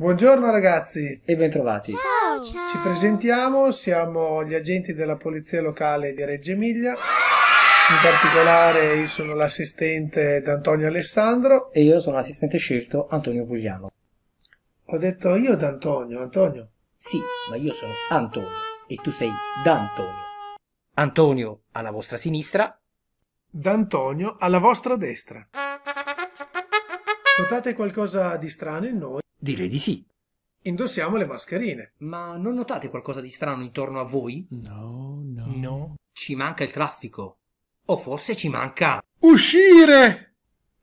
Buongiorno ragazzi e bentrovati. Ciao, ciao. Ci presentiamo, siamo gli agenti della Polizia Locale di Reggio Emilia. In particolare io sono l'assistente d'Antonio Alessandro. E io sono l'assistente scelto Antonio Pugliano. Ho detto io d'Antonio, Antonio. Sì, ma io sono Antonio e tu sei D'Antonio. Antonio alla vostra sinistra. D'Antonio alla vostra destra. Notate qualcosa di strano in noi? Direi di sì. Indossiamo le mascherine. Ma non notate qualcosa di strano intorno a voi? No, no. No. Ci manca il traffico. O forse ci manca. Uscire!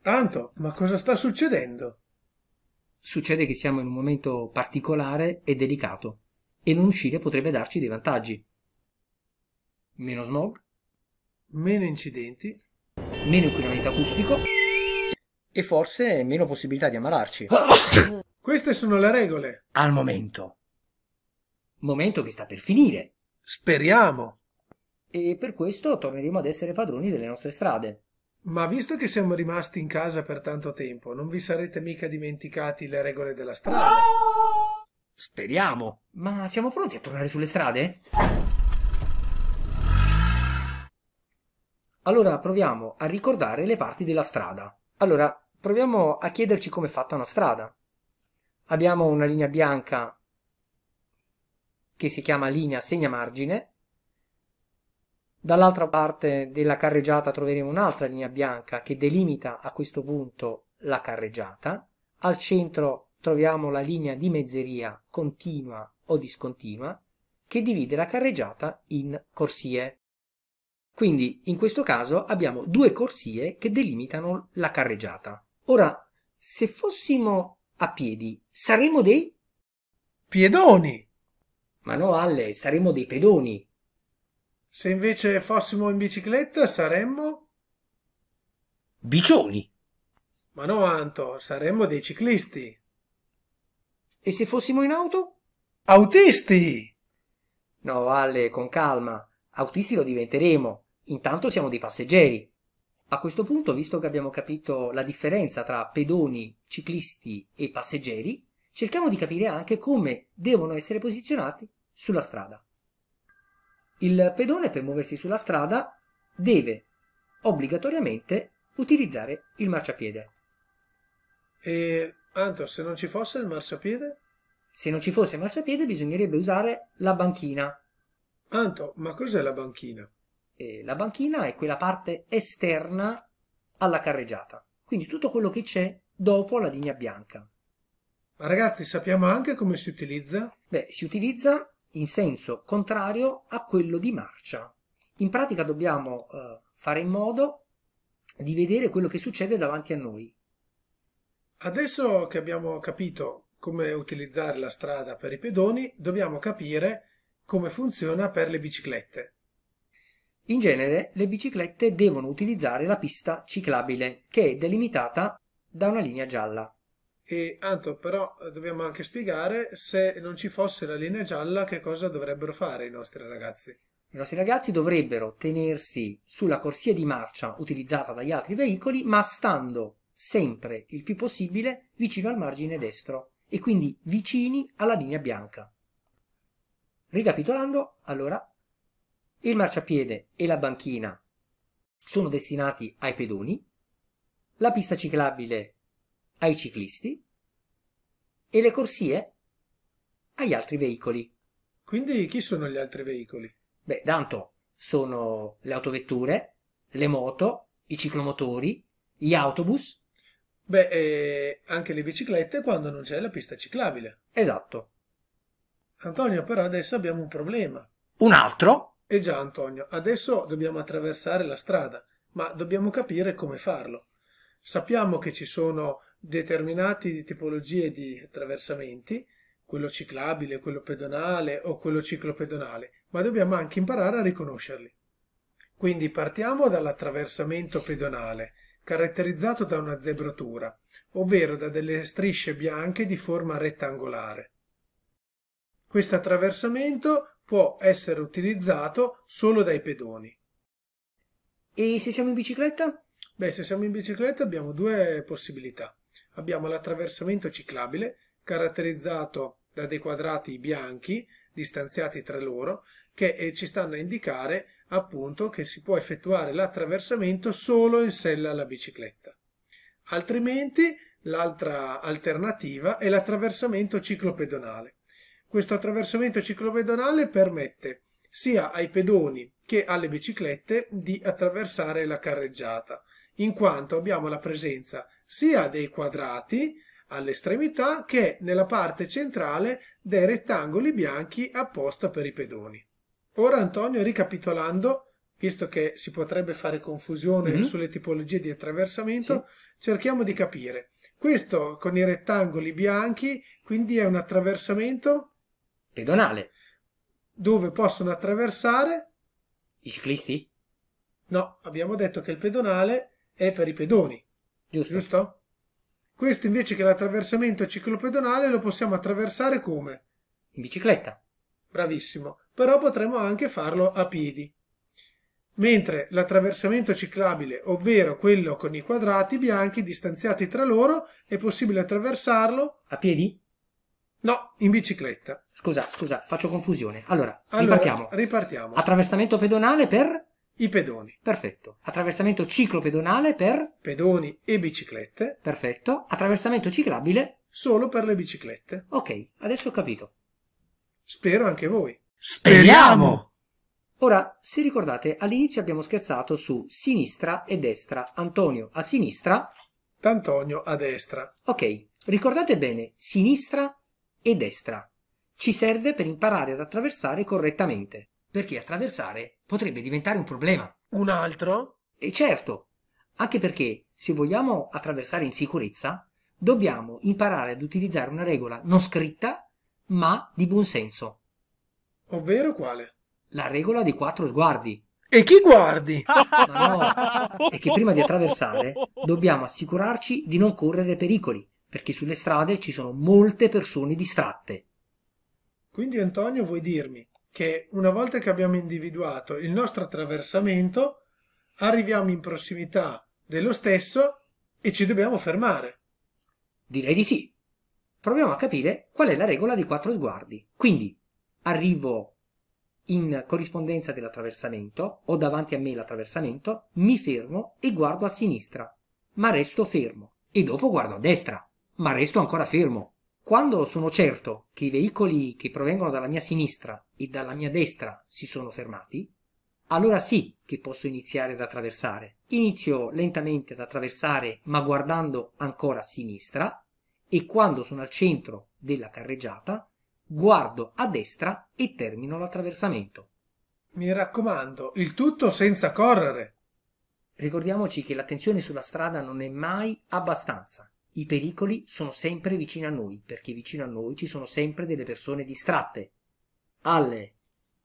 Tanto, ma cosa sta succedendo? Succede che siamo in un momento particolare e delicato, e non uscire potrebbe darci dei vantaggi. Meno smog, meno incidenti, meno inquinamento acustico e forse meno possibilità di ammalarci. Queste sono le regole. Al momento. Momento che sta per finire. Speriamo. E per questo torneremo ad essere padroni delle nostre strade. Ma visto che siamo rimasti in casa per tanto tempo, non vi sarete mica dimenticati le regole della strada? Speriamo. Ma siamo pronti a tornare sulle strade? Allora proviamo a ricordare le parti della strada. Allora, proviamo a chiederci come è fatta una strada abbiamo una linea bianca che si chiama linea segna margine, dall'altra parte della carreggiata troveremo un'altra linea bianca che delimita a questo punto la carreggiata al centro troviamo la linea di mezzeria continua o discontinua che divide la carreggiata in corsie quindi in questo caso abbiamo due corsie che delimitano la carreggiata ora se fossimo a piedi saremo dei piedoni. Ma no, Alle, saremo dei pedoni. Se invece fossimo in bicicletta saremmo bicioni. Ma no, Anto, saremmo dei ciclisti. E se fossimo in auto? Autisti! No, Ale, con calma. Autisti lo diventeremo. Intanto siamo dei passeggeri. A questo punto, visto che abbiamo capito la differenza tra pedoni, ciclisti e passeggeri, cerchiamo di capire anche come devono essere posizionati sulla strada. Il pedone per muoversi sulla strada deve obbligatoriamente utilizzare il marciapiede. E Anto, se non ci fosse il marciapiede? Se non ci fosse il marciapiede bisognerebbe usare la banchina. Anto, ma cos'è la banchina? E la banchina è quella parte esterna alla carreggiata, quindi tutto quello che c'è dopo la linea bianca. Ma ragazzi, sappiamo anche come si utilizza? Beh, si utilizza in senso contrario a quello di marcia. In pratica dobbiamo eh, fare in modo di vedere quello che succede davanti a noi. Adesso che abbiamo capito come utilizzare la strada per i pedoni, dobbiamo capire come funziona per le biciclette. In genere le biciclette devono utilizzare la pista ciclabile, che è delimitata da una linea gialla. E Anto, però eh, dobbiamo anche spiegare se non ci fosse la linea gialla che cosa dovrebbero fare i nostri ragazzi. I nostri ragazzi dovrebbero tenersi sulla corsia di marcia utilizzata dagli altri veicoli, ma stando sempre il più possibile vicino al margine destro e quindi vicini alla linea bianca. Ricapitolando, allora, il marciapiede e la banchina sono destinati ai pedoni, la pista ciclabile ai ciclisti e le corsie agli altri veicoli. Quindi chi sono gli altri veicoli? Beh, tanto sono le autovetture, le moto, i ciclomotori, gli autobus. Beh, eh, anche le biciclette quando non c'è la pista ciclabile. Esatto. Antonio, però adesso abbiamo un problema. Un altro? eh già, Antonio, adesso dobbiamo attraversare la strada, ma dobbiamo capire come farlo. Sappiamo che ci sono determinati tipologie di attraversamenti, quello ciclabile, quello pedonale o quello ciclopedonale, ma dobbiamo anche imparare a riconoscerli. Quindi partiamo dall'attraversamento pedonale, caratterizzato da una zebratura, ovvero da delle strisce bianche di forma rettangolare. Questo attraversamento può essere utilizzato solo dai pedoni. E se siamo in bicicletta? Beh, se siamo in bicicletta abbiamo due possibilità abbiamo l'attraversamento ciclabile caratterizzato da dei quadrati bianchi distanziati tra loro che eh, ci stanno a indicare appunto che si può effettuare l'attraversamento solo in sella alla bicicletta. Altrimenti l'altra alternativa è l'attraversamento ciclopedonale. Questo attraversamento ciclopedonale permette sia ai pedoni che alle biciclette di attraversare la carreggiata, in quanto abbiamo la presenza di sia dei quadrati all'estremità che nella parte centrale dei rettangoli bianchi apposta per i pedoni. Ora Antonio, ricapitolando, visto che si potrebbe fare confusione mm -hmm. sulle tipologie di attraversamento, sì. cerchiamo di capire. Questo con i rettangoli bianchi, quindi è un attraversamento pedonale. Dove possono attraversare i ciclisti? No, abbiamo detto che il pedonale è per i pedoni. Giusto. Giusto? Questo invece che l'attraversamento ciclopedonale lo possiamo attraversare come? In bicicletta. Bravissimo. Però potremmo anche farlo a piedi. Mentre l'attraversamento ciclabile, ovvero quello con i quadrati bianchi distanziati tra loro, è possibile attraversarlo... A piedi? No, in bicicletta. Scusa, scusa, faccio confusione. Allora, allora ripartiamo. ripartiamo. Attraversamento pedonale per i pedoni. Perfetto. Attraversamento ciclopedonale per pedoni e biciclette. Perfetto. Attraversamento ciclabile solo per le biciclette. Ok, adesso ho capito. Spero anche voi. Speriamo! Ora, se ricordate, all'inizio abbiamo scherzato su sinistra e destra. Antonio a sinistra. Antonio a destra. Ok, ricordate bene sinistra e destra. Ci serve per imparare ad attraversare correttamente perché attraversare potrebbe diventare un problema. Un altro? E certo, anche perché se vogliamo attraversare in sicurezza, dobbiamo imparare ad utilizzare una regola non scritta, ma di buon senso. Ovvero quale? La regola dei quattro sguardi. E chi guardi? Ma no, è che prima di attraversare dobbiamo assicurarci di non correre pericoli, perché sulle strade ci sono molte persone distratte. Quindi Antonio vuoi dirmi che una volta che abbiamo individuato il nostro attraversamento, arriviamo in prossimità dello stesso e ci dobbiamo fermare. Direi di sì. Proviamo a capire qual è la regola dei quattro sguardi. Quindi arrivo in corrispondenza dell'attraversamento, ho davanti a me l'attraversamento, mi fermo e guardo a sinistra, ma resto fermo, e dopo guardo a destra, ma resto ancora fermo, quando sono certo che i veicoli che provengono dalla mia sinistra e dalla mia destra si sono fermati, allora sì che posso iniziare ad attraversare. Inizio lentamente ad attraversare ma guardando ancora a sinistra e quando sono al centro della carreggiata guardo a destra e termino l'attraversamento. Mi raccomando, il tutto senza correre. Ricordiamoci che l'attenzione sulla strada non è mai abbastanza i pericoli sono sempre vicini a noi, perché vicino a noi ci sono sempre delle persone distratte. Alle,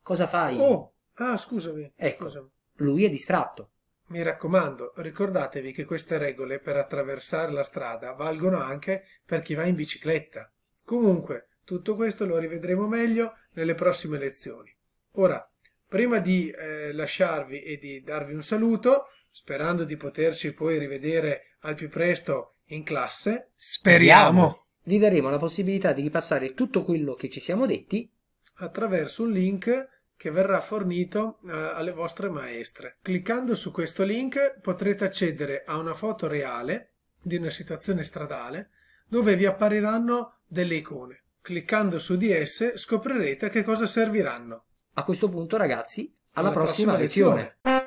cosa fai? Oh, ah, scusami. Ecco, scusami. lui è distratto. Mi raccomando, ricordatevi che queste regole per attraversare la strada valgono anche per chi va in bicicletta. Comunque, tutto questo lo rivedremo meglio nelle prossime lezioni. Ora, prima di eh, lasciarvi e di darvi un saluto, sperando di poterci poi rivedere al più presto in classe. Speriamo! Vi daremo la possibilità di ripassare tutto quello che ci siamo detti attraverso un link che verrà fornito uh, alle vostre maestre. Cliccando su questo link potrete accedere a una foto reale di una situazione stradale dove vi appariranno delle icone. Cliccando su di esse scoprirete a che cosa serviranno. A questo punto ragazzi, alla, alla prossima, prossima lezione. lezione.